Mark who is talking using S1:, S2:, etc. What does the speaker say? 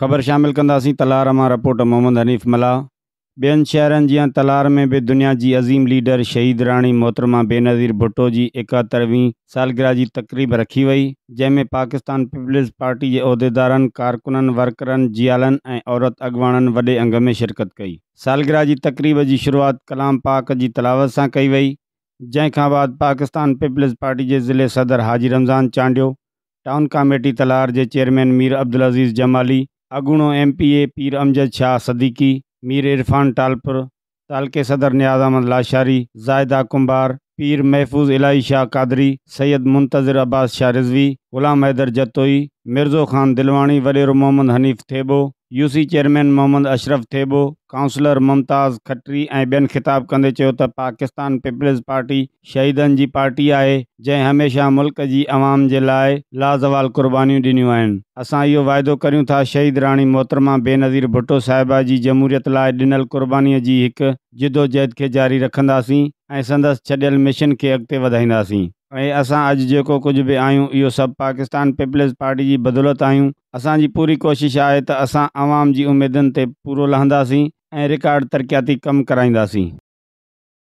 S1: خبر شامل کردی تلار میں رپورٹر محمد حنیف ملا بین شہر جی تلار میں بھی دنیا کی جی عظیم لیڈر شہید رانی محترما بے نظیر بھٹو کی جی اکہترویں سالگرہ کی جی تقریب رکھی وی جن میں پاکستان پیپلز پارٹی کے عہدیدارن کارکنن ورکرن جیالن عورت اغوان وڈے اگ میں شرکت کی سالگرہ کی تقریب کی شروعات کلام پاک کی تلاوت سے کئی وی جنکھا بعد پاکستان پیپلز پارٹی کے ضلعے صدر حاجی رمضان چانڈیو ٹاؤن کمیٹی تلار کے چیئرمین میر عبد العزیز جمالی اگوڑوں M P A Pir Amjad Shah Siddiqui Mir Irfan Talpur تالقے صدر نیاز احمد لاشاری زائدہ کمبار پیر محفوظ الہی شاہ قادری سید منتظر عباس شاہ رضوی غلام حیدر جتوئی مرزو خان دلوانی ولیر Muhammad Hanif Thebo U C chairman Muhammad Ashraf Thebo councillor Mumtaz Katri ایئن خطاب کندے چاکستان پیپلز پارٹی شہید پارٹی آئی جن ہمیشہ ملک کی عوام کے لائے لازوال قربانی ڈنوی این اصا یہ وائد کر شہید رانی محترما بے نظیر بھٹو صاحبہ جمہوریت لنل قربانی کی ایک جدوجہد کے جاری رکھدی سندس چڈیل مشن کے اگتے بدی اور اصا اج جو کچھ بھی آئیں یہ سب پاکستان پیپلز پارٹی کی بدولت آئیں اب پوری کوشش آئے توام کی امیدوں تی پور لہند ایکیکارڈ ترقیاتی کم کرائیں